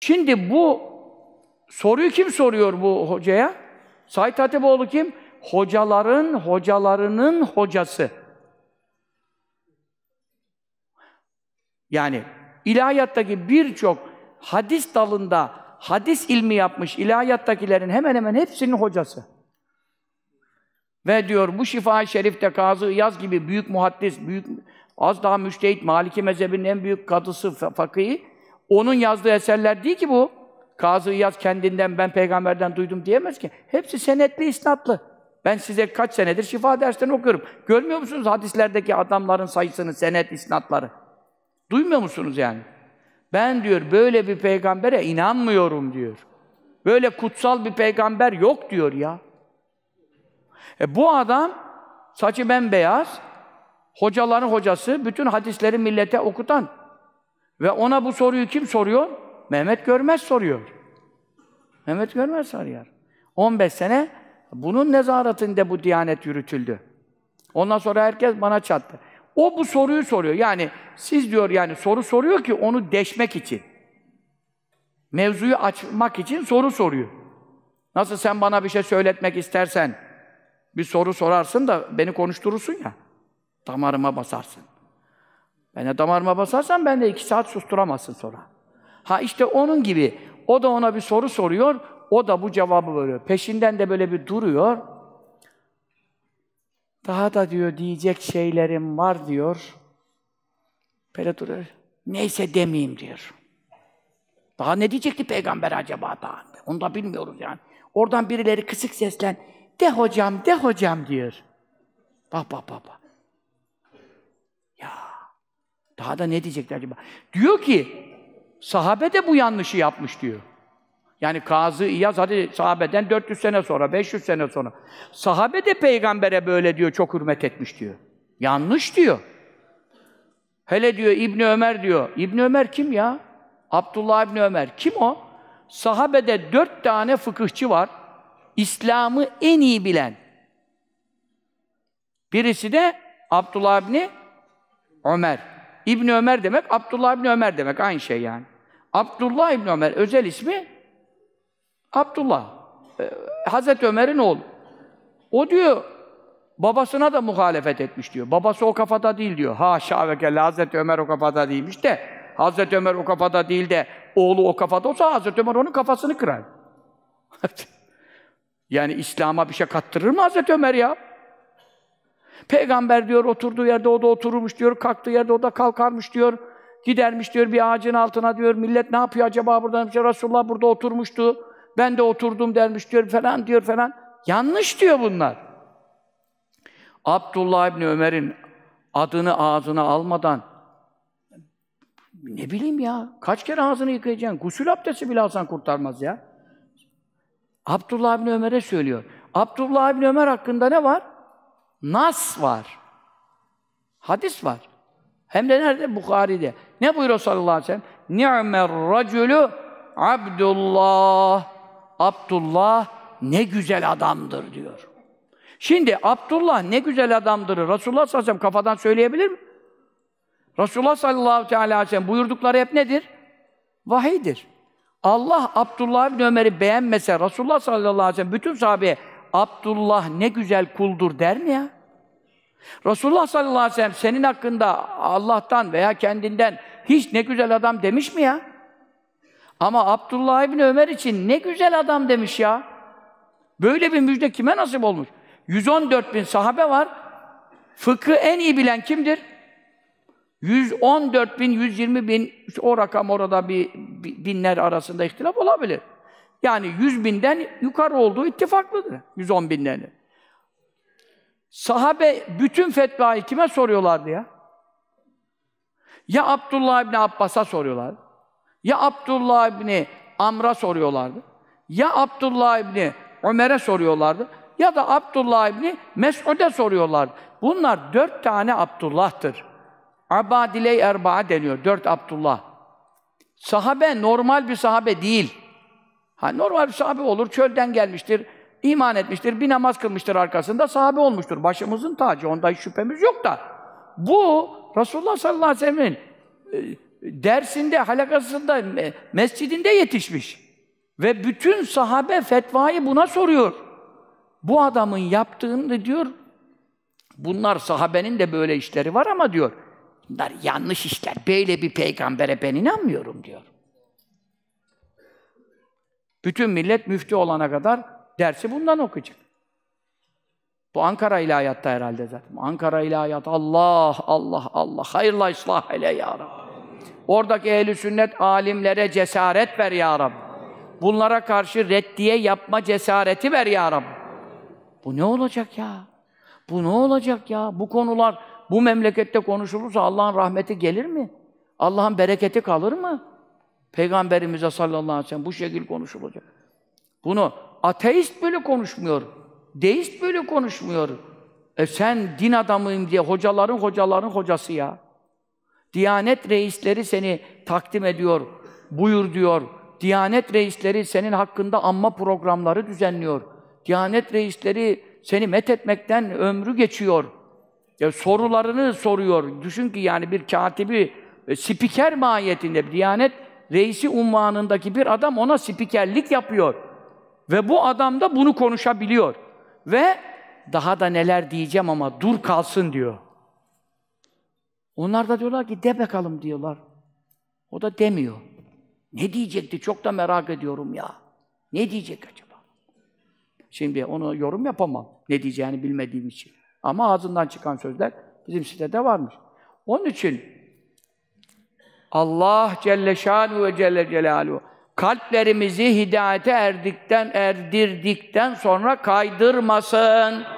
Şimdi bu soruyu kim soruyor bu hocaya? Sait Hatipoğlu kim? Hocaların hocalarının hocası. Yani ilahiyattaki birçok hadis dalında hadis ilmi yapmış ilahiyattakilerin hemen hemen hepsinin hocası. Ve diyor bu şifa Şerif'te Kazı Yaz gibi büyük muhaddis, büyük az daha müştehit, Maliki mezhebinin en büyük kadısı, fakıhi onun yazdığı eserler değil ki bu. Kazı yaz kendinden, ben peygamberden duydum diyemez ki. Hepsi senetli, isnatlı. Ben size kaç senedir şifa derslerini okuyorum. Görmüyor musunuz hadislerdeki adamların sayısını, senet, isnatları? Duymuyor musunuz yani? Ben diyor böyle bir peygambere inanmıyorum diyor. Böyle kutsal bir peygamber yok diyor ya. E bu adam saçı bembeyaz, hocaların hocası, bütün hadisleri millete okutan ve ona bu soruyu kim soruyor? Mehmet Görmez soruyor. Mehmet Görmez soruyor. 15 sene bunun nezaretinde bu diyanet yürütüldü. Ondan sonra herkes bana çattı. O bu soruyu soruyor. Yani siz diyor yani soru soruyor ki onu deşmek için. Mevzuyu açmak için soru soruyor. Nasıl sen bana bir şey söyletmek istersen bir soru sorarsın da beni konuşturursun ya. Damarıma basarsın. Yani damarıma basarsan ben de iki saat susturamazsın sonra. Ha işte onun gibi. O da ona bir soru soruyor, o da bu cevabı veriyor. Peşinden de böyle bir duruyor. Daha da diyor diyecek şeylerim var diyor. Böyle duruyor. Neyse demeyeyim diyor. Daha ne diyecekti peygamber acaba daha? Onu da bilmiyoruz yani. Oradan birileri kısık seslen, de hocam, de hocam diyor. Bak bak bak bak. Daha da ne diyecekler acaba? Diyor ki, sahabe de bu yanlışı yapmış diyor. Yani Kazı İyaz hadi sahabeden 400 sene sonra, 500 sene sonra. Sahabe de peygambere böyle diyor, çok hürmet etmiş diyor. Yanlış diyor. Hele diyor İbni Ömer diyor. İbni Ömer kim ya? Abdullah İbni Ömer. Kim o? Sahabede dört tane fıkıhçı var. İslam'ı en iyi bilen. Birisi de Abdullah İbni Ömer. İbni Ömer demek, Abdullah İbni Ömer demek. Aynı şey yani. Abdullah İbni Ömer, özel ismi Abdullah. Ee, Hazreti Ömer'in oğlu. O diyor, babasına da muhalefet etmiş diyor. Babası o kafada değil diyor. Haşa ve kella Hazreti Ömer o kafada değilmiş de Hazreti Ömer o kafada değil de oğlu o kafada olsa Hazreti Ömer onun kafasını kırar. yani İslam'a bir şey kattırır mı Hazreti Ömer ya? Peygamber diyor oturduğu yerde o da oturmuş diyor, kalktığı yerde o da kalkarmış diyor. Gidermiş diyor bir ağacın altına diyor. Millet ne yapıyor acaba burada? İşte Resulullah burada oturmuştu. Ben de oturdum dermiş diyor falan diyor falan. Yanlış diyor bunlar. Abdullah İbni Ömer'in adını ağzına almadan ne bileyim ya, kaç kere ağzını yıkayacaksın? Gusül abdesti bile alsan kurtarmaz ya. Abdullah İbni Ömer'e söylüyor. Abdullah İbni Ömer hakkında ne var? Nas var. Hadis var. Hem de nerede? Bukhari'de. Ne buyuruyor sallallahu aleyhi ve sellem? Ni'mer racülü Abdullah. Abdullah ne güzel adamdır diyor. Şimdi Abdullah ne güzel adamdır. Resulullah sallallahu aleyhi ve sellem kafadan söyleyebilir mi? Resulullah sallallahu aleyhi ve sellem buyurdukları hep nedir? Vahidir. Allah Abdullah bin Ömer'i beğenmese Resulullah sallallahu aleyhi ve sellem bütün sahabeye Abdullah ne güzel kuldur der mi ya? Resulullah sallallahu aleyhi ve sellem senin hakkında Allah'tan veya kendinden hiç ne güzel adam demiş mi ya? Ama Abdullah İbni Ömer için ne güzel adam demiş ya. Böyle bir müjde kime nasip olmuş? 114 bin sahabe var. Fıkı en iyi bilen kimdir? 114 bin, 120 bin, o rakam orada bir binler arasında ihtilaf olabilir. Yani 100 binden yukarı olduğu ittifaklıdır. 110 binlerin. Sahabe bütün fetvayı kime soruyorlardı ya? Ya Abdullah İbni Abbas'a soruyorlardı. Ya Abdullah İbni Amr'a soruyorlardı. Ya Abdullah İbni Ömer'e soruyorlardı. Ya da Abdullah İbni Mes'ud'e soruyorlardı. Bunlar dört tane Abdullah'tır. abadile Erba'a deniyor. Dört Abdullah. Sahabe normal bir sahabe değil. Ha, normal bir sahabe olur, çölden gelmiştir, iman etmiştir, bir namaz kılmıştır arkasında, sahabe olmuştur. Başımızın tacı, onda hiç şüphemiz yok da. Bu, Resulullah sallallahu aleyhi ve sellem'in e, dersinde, halakasında, e, mescidinde yetişmiş. Ve bütün sahabe fetvayı buna soruyor. Bu adamın yaptığını diyor, bunlar sahabenin de böyle işleri var ama diyor, bunlar yanlış işler, böyle bir peygambere ben inanmıyorum diyor. Bütün millet müftü olana kadar Dersi bundan okuyacak. Bu Ankara ilahiyatta herhalde zaten. Ankara ilahiyat Allah, Allah, Allah. Hayırla ıslah hele ya Rabbi. Oradaki ehli sünnet alimlere cesaret ver ya Rabbi. Bunlara karşı reddiye yapma cesareti ver ya Rabbi. Bu ne olacak ya? Bu ne olacak ya? Bu konular bu memlekette konuşulursa Allah'ın rahmeti gelir mi? Allah'ın bereketi kalır mı? Peygamberimize sallallahu aleyhi ve sellem bu şekil konuşulacak. Bunu Ateist böyle konuşmuyor. Deist böyle konuşmuyor. E sen din adamıyım diye hocaların hocaların hocası ya. Diyanet reisleri seni takdim ediyor, buyur diyor. Diyanet reisleri senin hakkında anma programları düzenliyor. Diyanet reisleri seni met etmekten ömrü geçiyor. Ya sorularını soruyor. Düşün ki yani bir katibi e, spiker mahiyetinde bir Diyanet reisi unvanındaki bir adam ona spikerlik yapıyor. Ve bu adam da bunu konuşabiliyor. Ve daha da neler diyeceğim ama dur kalsın diyor. Onlar da diyorlar ki de bakalım diyorlar. O da demiyor. Ne diyecekti? Çok da merak ediyorum ya. Ne diyecek acaba? Şimdi onu yorum yapamam. Ne diyeceğini bilmediğim için. Ama ağzından çıkan sözler bizim sitede varmış. Onun için Allah Celle Şanu ve Celle Celaluhu kalplerimizi hidayete erdikten erdirdikten sonra kaydırmasın.